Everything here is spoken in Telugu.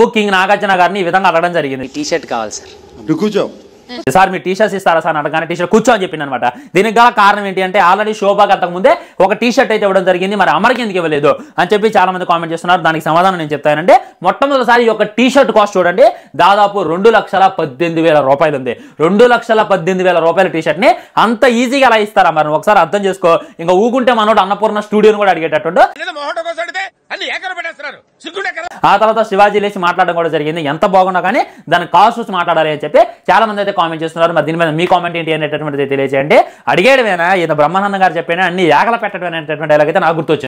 బుక్ నాగార్జున గారిని ఈ విధంగా అడగడం జరిగింది టీ షర్ట్ కావాలి సార్ కూర్చో సార్ మీరు టీషర్ట్స్ ఇస్తారా సార్ అడగానే టీషర్ట్ కూర్చో అని చెప్పింది అనమాట దీనికి గల కారణం ఏంటి అంటే ఆల్రెడీ శోభాకి ముందే ఒక టీషర్ట్ అయితే ఇవ్వడం జరిగింది మరి అమర్కి ఎందుకు ఇవ్వలేదు అని చెప్పి చాలా మంది కామెంట్ చేస్తున్నారు దానికి సమాధానం నేను చెప్తానంటే మొట్టమొదటిసారి ఈ యొక్క టీషర్ట్ కాస్ట్ చూడండి దాదాపు రెండు లక్షల పద్దెనిమిది వేల రూపాయలు ఉంది రెండు లక్షల పద్దెనిమిది వేల రూపాయల ని అంత ఈజీగా ఎలా ఇస్తారా మరి ఒకసారి అర్థం చేసుకో ఇంకా ఊగుంటే మనోడు అన్నపూర్ణ స్టూడియోని కూడా అడిగేటట్టు ఆ తర్వాత శివాజీ లేచి మాట్లాడడం కూడా జరిగింది ఎంత బాగున్నా కానీ దాన్ని కాస్ట్ చూసి మాట్లాడాలి అని చెప్పి చాలా మంది అయితే కామెంట్ చేస్తున్నారు మరి దీని మీద మీ కామెంట్ ఏంటి అనేటటువంటిది తెలియజేయండి అడిగేడమేనా ఈయన బ్రహ్మానందం గారు చెప్పిన అన్ని యాగల పెట్టడం అనేటటువంటి ఎలాగైతే అయితే నాకు గుర్తొచ్చింది